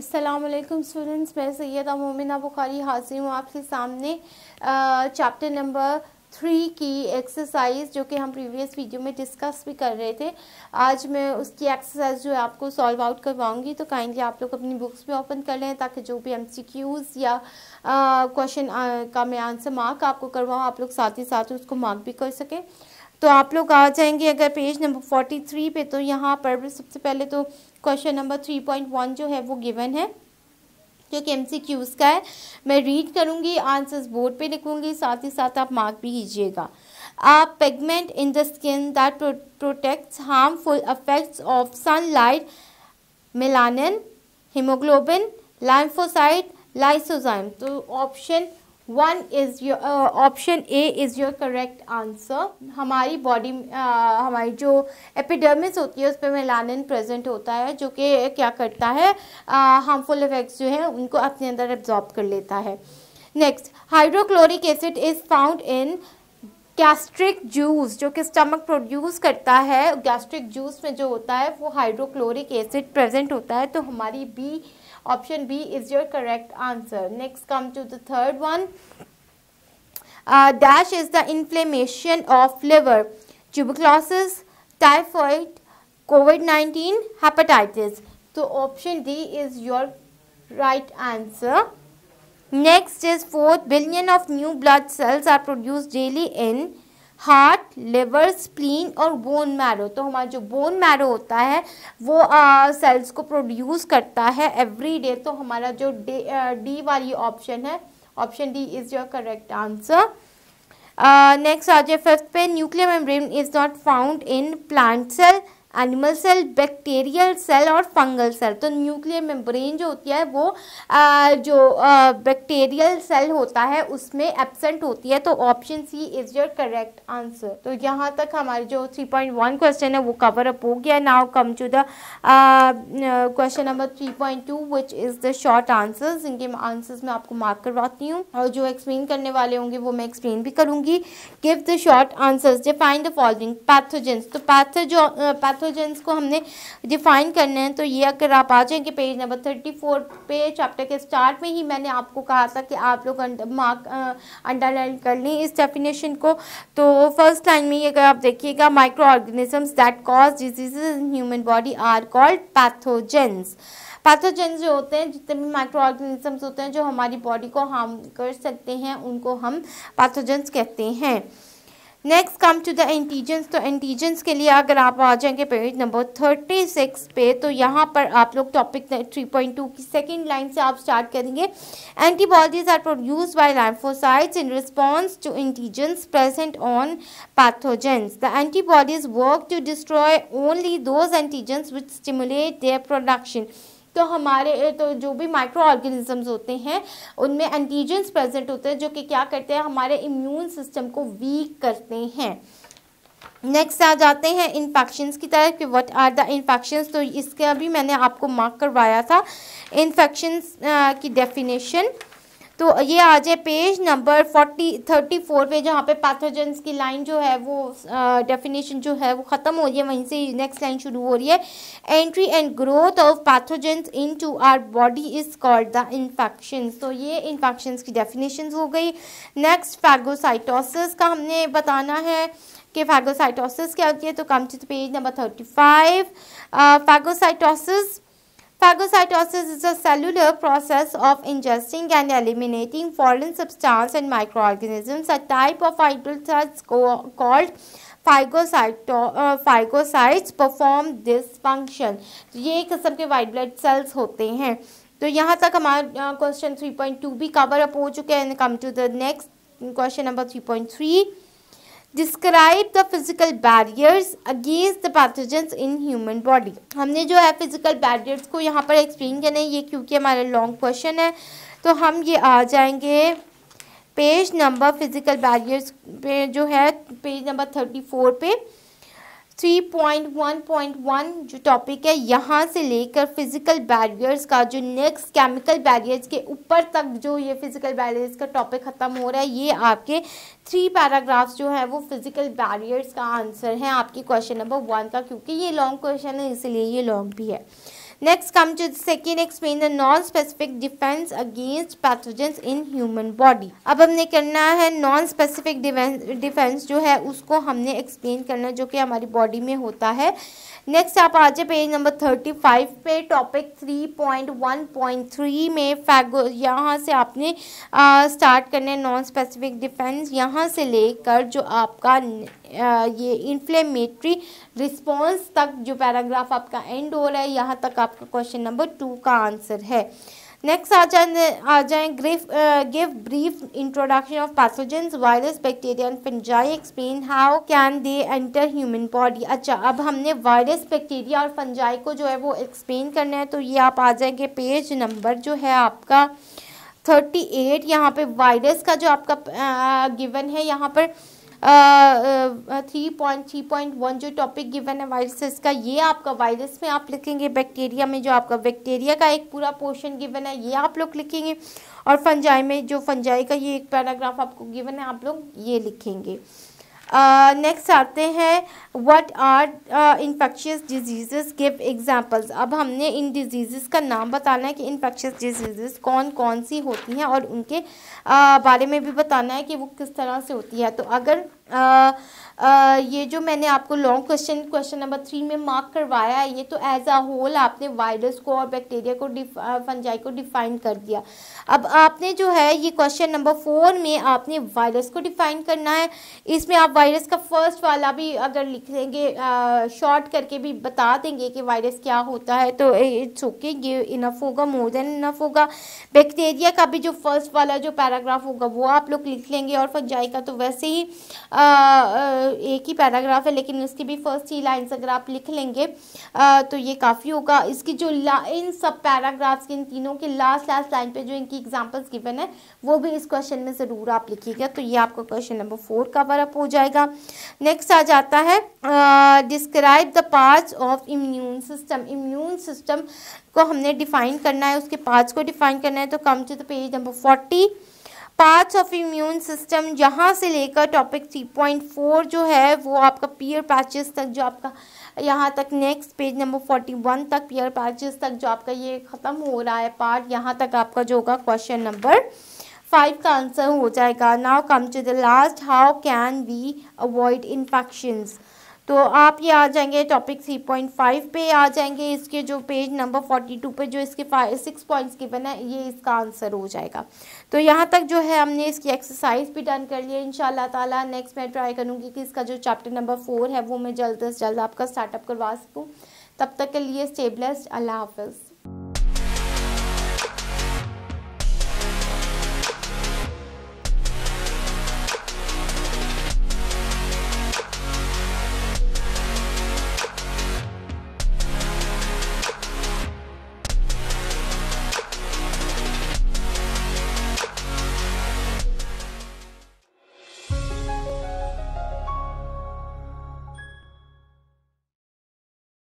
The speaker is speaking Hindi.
असलम स्टूडेंट्स मैं सैदा मोमिना बुखारी हाजिर हूँ आपके सामने चैप्टर नंबर थ्री की एक्सरसाइज जो कि हम प्रीवियस वीडियो में डिस्कस भी कर रहे थे आज मैं उसकी एक्सरसाइज जो है आपको सॉल्व आउट करवाऊंगी तो काइंडली आप लोग अपनी बुक्स भी ओपन कर लें ताकि जो भी एमसीक्यूज़ या क्वेश्चन का मैं आंसर मार्क आपको करवाऊँ आप लोग साथ ही साथ उसको मार्क भी कर सकें तो आप लोग आ जाएंगे अगर पेज नंबर फोर्टी थ्री पे तो यहाँ पर सबसे पहले तो question number three point one जो है वो गिवन है जो कि एम का है मैं रीड करूँगी आंसर्स बोर्ड पे लिखूँगी साथ ही साथ आप मार्क भी कीजिएगा आप pigment in the skin that protects harmful effects of sunlight melanin hemoglobin lymphocyte lysozyme तो option one is your option A is your correct answer हमारी बॉडी uh, हमारी जो एपिडर्मिस होती है उस पर मेलानिन प्रेजेंट होता है जो कि क्या करता है हार्मफुल uh, इफेक्ट्स जो हैं उनको अपने अंदर एब्जॉर्ब कर लेता है next hydrochloric acid is found in gastric juice जो कि स्टमक प्रोड्यूस करता है गैस्ट्रिक जूस में जो होता है वो हाइड्रोक्लोरिक एसिड प्रेजेंट होता है तो हमारी B option B is your correct answer next come to the third one dash is the inflammation of liver tuberculosis typhoid COVID nineteen hepatitis तो option D is your right answer next is 4 billion of new blood cells are produced daily in heart liver spleen और बोन मैरो तो हमारा जो बोन मैरो होता है वो आ, सेल्स को प्रोड्यूस करता है एवरी डे तो हमारा जो डे डी वाली ऑप्शन है option D is your correct answer next आ जाए फिफ्थ पे nuclear membrane is not found in plant cell animal cell bacterial cell और फंगल सेल तो न्यूक्लियर मेम्ब्रेन जो होती है वो आ, जो बैक्टीरियल सेल होता है उसमें एबसेंट होती है तो option C is your correct answer तो यहाँ तक हमारे जो 3.1 क्वेश्चन है वो कवर अप हो गया now come to the question number 3.2 which is the short answers इनके आंसर्स मैं आपको मार्क करवाती हूँ और जो एक्सप्लेन करने वाले होंगे वो मैं एक्सप्लेन भी करूँगी give the short answers define the following pathogens तो पैथोजो पैथ पैथोजेंस को हमने डिफाइन करने है तो ये अगर आप आ जाएंगे पेज नंबर थर्टी फोर पे चैप्टर के स्टार्ट में ही मैंने आपको कहा था कि आप लोग मार्क अंडरलाइन कर लें इस डेफिनेशन को तो फर्स्ट लाइन में ये अगर आप देखिएगा microorganisms that cause disease in human body are called pathogens pathogens जो होते हैं जितने भी माइक्रो ऑर्गेनिजम्स होते हैं जो हमारी बॉडी को हार्म कर सकते हैं उनको हम पैथोजेंस कहते हैं next come to the antigens तो एंटीजेंस के लिए अगर आप आ जाएंगे पेज नंबर थर्टी सिक्स पे तो यहाँ पर आप लोग टॉपिक थ्री पॉइंट टू की सेकेंड लाइन से आप स्टार्ट करेंगे antibodies are produce by lymphocytes in response to antigens present on pathogens the antibodies work to destroy only those antigens which stimulate their production तो हमारे तो जो भी माइक्रो ऑर्गेनिजम्स होते हैं उनमें एंटीजेंस प्रेजेंट होते हैं जो कि क्या करते हैं हमारे इम्यून सिस्टम को वीक करते हैं नेक्स्ट आ जाते हैं इन्फेक्शंस की तरफ कि व्हाट आर द इन्फेक्शंस तो इसका भी मैंने आपको मार्क करवाया था इन्फेक्शंस की डेफिनेशन तो ये आ जाए page number forty thirty four पे जहाँ पे पैथोजेंस की लाइन जो है वो डेफिनेशन जो है वो ख़त्म हो रही है वहीं से नेक्स्ट लाइन शुरू हो रही है entry and growth of pathogens into our body is called the infection तो ये इन्फेक्शन की डेफिनेशन हो गई नेक्स्ट फैगोसाइटोसिस का हमने बताना है कि फैगोसाइटोसिस क्या होती है तो come to page number thirty five phagocytosis Phagocytosis is a cellular process of ingesting and eliminating foreign substance and microorganisms. A type of hybrid called phagocytes perform this function ये किस्म के वाइट ब्लड सेल्स होते हैं तो यहाँ तक हमारा क्वेश्चन 3.2 भी कवर अप हो चुके हैं come to the next question number 3.3 describe the physical barriers against the pathogens in human body हमने जो है फिजिकल बैरियर्स को यहाँ पर एक्सप्लेन करना है ये क्योंकि हमारा लॉन्ग क्वेश्चन है तो हम ये आ जाएंगे पेज नंबर फिजिकल बैरियर्स पे जो है पेज नंबर थर्टी फोर पे 3.1.1 जो टॉपिक है यहाँ से लेकर फिजिकल बैरियर्स का जो नेक्स्ट केमिकल बैरियर्स के ऊपर तक जो ये फिजिकल बैरियर्स का टॉपिक ख़त्म हो रहा है ये आपके थ्री पैराग्राफ्स जो है वो फिजिकल बैरियर्स का आंसर है आपके क्वेश्चन नंबर वन का क्योंकि ये लॉन्ग क्वेश्चन है इसीलिए ये लॉन्ग भी है Next come to the second explain the non-specific defense against pathogens in human body. अब हमने करना है non-specific defense जो है उसको हमने explain करना जो कि हमारी body में होता है नेक्स्ट आप आ जाए पेज नंबर थर्टी फाइव पे topic three point one point three में फैगो यहाँ से आपने आ, स्टार्ट करने नॉन स्पेसिफिक डिफेंस यहाँ से लेकर जो आपका आ, ये इन्फ्लेमेटरी रिस्पॉन्स तक जो पैराग्राफ आपका एंड हो रहा है यहाँ तक आपका क्वेश्चन नंबर टू का आंसर है नेक्स्ट आ जाए आ जाए ग्रिफ give brief introduction of pathogens virus bacteria and fungi explain how can they enter human body अच्छा अब हमने वायरस बैक्टीरिया और फंजाई को जो है वो एक्सप्लेन करना है तो ये आप आ जाएंगे पेज नंबर जो है आपका थर्टी एट यहाँ पर वायरस का जो आपका गिवन है यहाँ पर three point three point one जो टॉपिक गिवन है वायरसेस का ये आपका वायरस में आप लिखेंगे बैक्टीरिया में जो आपका बैक्टीरिया का एक पूरा पोर्शन गिवन है ये आप लोग लिखेंगे और फंजाई में जो फंजाई का ये एक पैराग्राफ आपको गिवन है आप लोग ये लिखेंगे नेक्स्ट uh, आते हैं what are infectious diseases give examples अब हमने इन डिजीज़ का नाम बताना है कि इन्फेक्शियस डिजीज़ कौन कौन सी होती हैं और उनके uh, बारे में भी बताना है कि वो किस तरह से होती है तो अगर आ, ये जो मैंने आपको long question question number three में मार्क करवाया है ये तो एज अ होल आपने वायरस को और बैक्टीरिया को फंजाई को डिफाइन कर दिया अब आपने जो है ये क्वेश्चन नंबर फोर में आपने वायरस को डिफाइन करना है इसमें आप वायरस का फर्स्ट वाला भी अगर लिख देंगे शॉर्ट करके भी बता देंगे कि वायरस क्या होता है तो इट्स ओके ये इनफ होगा मोर देन इनफ होगा बैक्टीरिया का भी जो फर्स्ट वाला जो पैराग्राफ होगा वो आप लोग लिख लेंगे और फंजाई का तो वैसे ही एक ही पैराग्राफ है लेकिन इसकी भी फर्स्ट ही लाइन्स अगर आप लिख लेंगे आ, तो ये काफ़ी होगा इसकी जो ला इन सब पैराग्राफ्स के इन तीनों के लास्ट लास्ट लाइन पे जो इनकी एग्जांपल्स गिवन है वो भी इस क्वेश्चन में ज़रूर आप लिखिएगा तो ये आपका question number four cover up हो जाएगा नेक्स्ट आ जाता है describe the part of immune system immune system को हमने डिफाइन करना है उसके पार्ट्स को डिफाइन करना है तो come to the page number forty parts of immune system यहाँ से लेकर टॉपिक 3.4 जो है वो आपका पीयर पैचेस तक जो आपका यहाँ तक नेक्स्ट पेज नंबर 41 तक पीयर पैचेस तक जो आपका ये ख़त्म हो रहा है पार्ट यहाँ तक आपका जो होगा क्वेश्चन नंबर फाइव का आंसर हो जाएगा now come to the last how can we avoid infections तो आप ये आ जाएंगे टॉपिक थ्री पॉइंट फाइव पे आ जाएंगे इसके जो पेज नंबर फोर्टी टू पर जो इसके सिक्स पॉइंट्स की है ये इसका आंसर हो जाएगा तो यहाँ तक जो है हमने इसकी एक्सरसाइज भी डन कर ली है इन ताला नेक्स्ट मैं ट्राई करूँगी कि इसका जो चैप्टर नंबर फोर है वो मैं जल्द अज़ जल्द आपका स्टार्टअप करवा सकूँ तब तक के लिए स्टेबलेस्ट अल्लाह हाफिज़